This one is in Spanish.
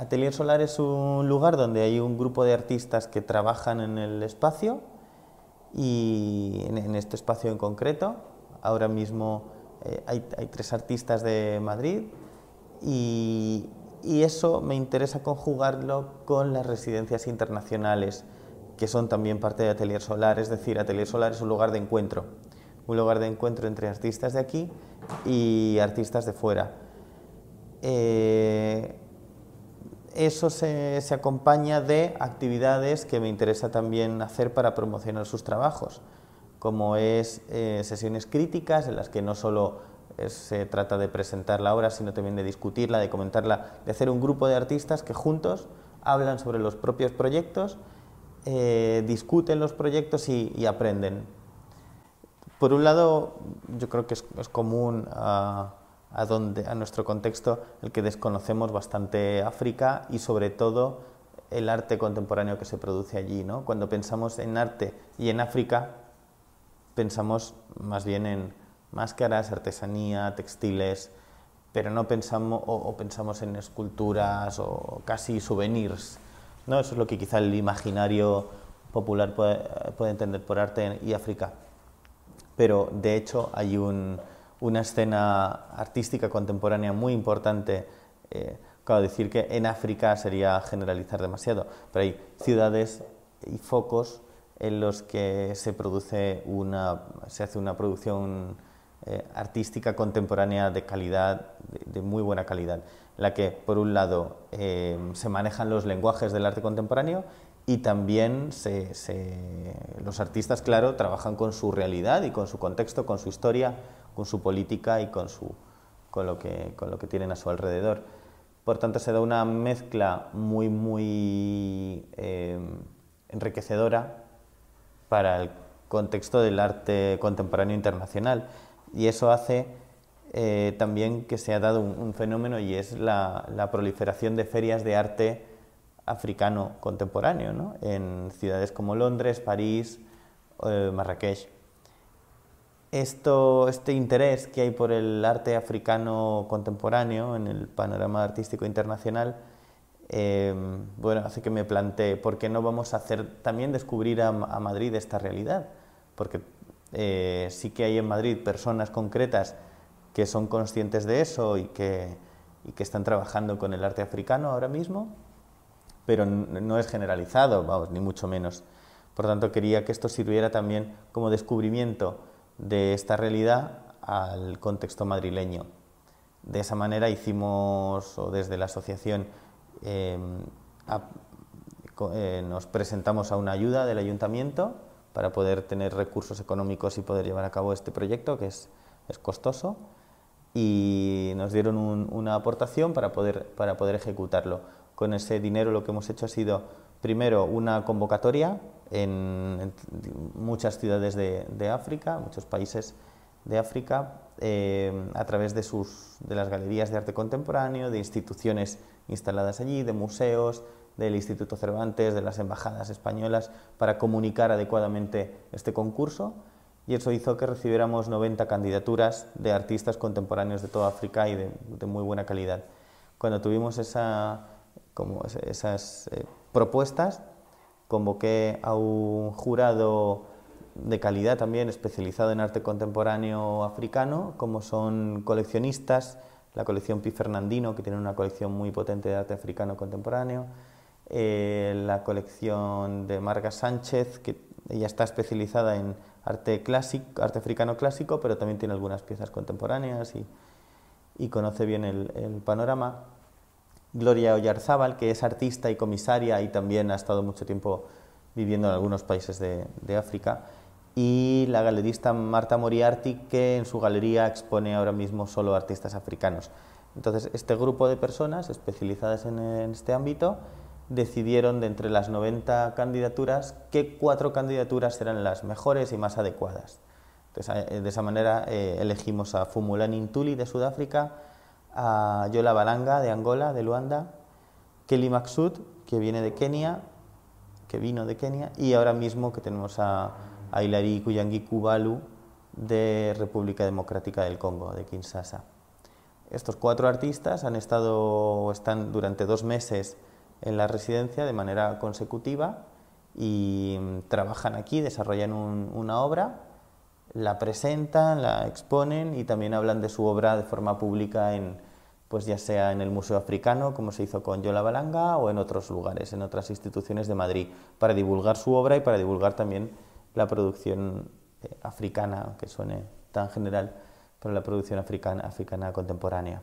Atelier Solar es un lugar donde hay un grupo de artistas que trabajan en el espacio y en, este espacio en concreto. Ahora mismo eh, hay, tres artistas de Madrid y, eso me interesa conjugarlo con las residencias internacionales que son también parte de Atelier Solar. Es decir, Atelier Solar es un lugar de encuentro, un lugar de encuentro entre artistas de aquí y artistas de fuera. Eh, eso se, acompaña de actividades que me interesa también hacer para promocionar sus trabajos, como es eh, sesiones críticas en las que no solo eh, se trata de presentar la obra, sino también de discutirla, de comentarla, de hacer un grupo de artistas que juntos hablan sobre los propios proyectos, eh, discuten los proyectos y, aprenden. Por un lado, yo creo que es, común ah, a, donde, a nuestro contexto, el que desconocemos bastante África y sobre todo el arte contemporáneo que se produce allí. ¿no? Cuando pensamos en arte y en África, pensamos más bien en máscaras, artesanía, textiles, pero no pensamos o, pensamos en esculturas o casi souvenirs. ¿no? Eso es lo que quizá el imaginario popular puede entender por arte y África. Pero de hecho hay un, una escena artística contemporánea muy importante. Eh, decir que en África sería generalizar demasiado, pero hay ciudades y focos en los que se produce una, se hace una producción eh, artística contemporánea de calidad, de, muy buena calidad, la que por un lado em, se manejan los lenguajes del arte contemporáneo y también los artistas, claro, trabajan con su realidad y con su contexto, con su historia con su política y con, lo que, con lo que tienen a su alrededor. Por tanto, se da una mezcla muy, muy em, enriquecedora para el contexto del arte contemporáneo internacional. Y eso hace eh, también que se ha dado un, fenómeno y es la, proliferación de ferias de arte africano contemporáneo en ciudades como Londres, París, eh, Marrakech esto, este interés que hay por el arte africano contemporáneo en el panorama artístico internacional, eh, bueno, hace que me plantee por qué no vamos a hacer también descubrir a, Madrid esta realidad, porque eh, sí que hay en Madrid personas concretas que son conscientes de eso y que, y que están trabajando con el arte africano ahora mismo, pero no es generalizado, vamos, ni mucho menos. Por tanto, quería que esto sirviera también como descubrimiento de esta realidad al contexto madrileño. De esa manera hicimos, o desde la asociación, em, eh, nos presentamos a una ayuda del ayuntamiento para poder tener recursos económicos y poder llevar a cabo este proyecto, que es, costoso, y nos dieron una aportación para poder, para poder ejecutarlo. Con ese dinero lo que hemos hecho ha sido, primero, una convocatoria en, muchas ciudades de, de, África, muchos países de África, eh, a través de, sus, de las galerías de arte contemporáneo, de instituciones instaladas allí, de museos, del Instituto Cervantes, de las embajadas españolas, para comunicar adecuadamente este concurso y eso hizo que recibiéramos 90 candidaturas de artistas contemporáneos de toda África y de, muy buena calidad. Cuando tuvimos esa, como esas eh, propuestas, convoqué a un jurado de calidad también especializado en arte contemporáneo africano, como son coleccionistas, la colección Pi Fernandino, que tiene una colección muy potente de arte africano contemporáneo, eh, la colección de Marga Sánchez, que ella está especializada en arte, clásico, arte africano clásico, pero también tiene algunas piezas contemporáneas y, conoce bien el, el panorama Gloria Oyarzábal, que es artista y comisaria y también ha estado mucho tiempo viviendo en algunos países de, África, y la galerista Marta Moriarty, que en su galería expone ahora mismo solo artistas africanos. Entonces, este grupo de personas especializadas en, este ámbito decidieron de entre las 90 candidaturas qué cuatro candidaturas eran las mejores y más adecuadas. de esa manera eh, elegimos a Fumulani Intuli de Sudáfrica, a Yola Balanga de Angola, de Luanda, Kelly Maxud, que viene de Kenia, que vino de Kenia, y ahora mismo que tenemos a, a Hilary Kuyangi Kubalu de República Democrática del Congo, de Kinshasa. Estos cuatro artistas han estado, están durante dos meses en la residencia de manera consecutiva y mm, trabajan aquí, desarrollan una obra la presentan, la exponen y también hablan de su obra de forma pública en, pues ya sea en el Museo Africano, como se hizo con Yola Balanga, o en otros lugares, en otras instituciones de Madrid, para divulgar su obra y para divulgar también la producción eh, africana, que suene tan general, pero la producción africana contemporánea.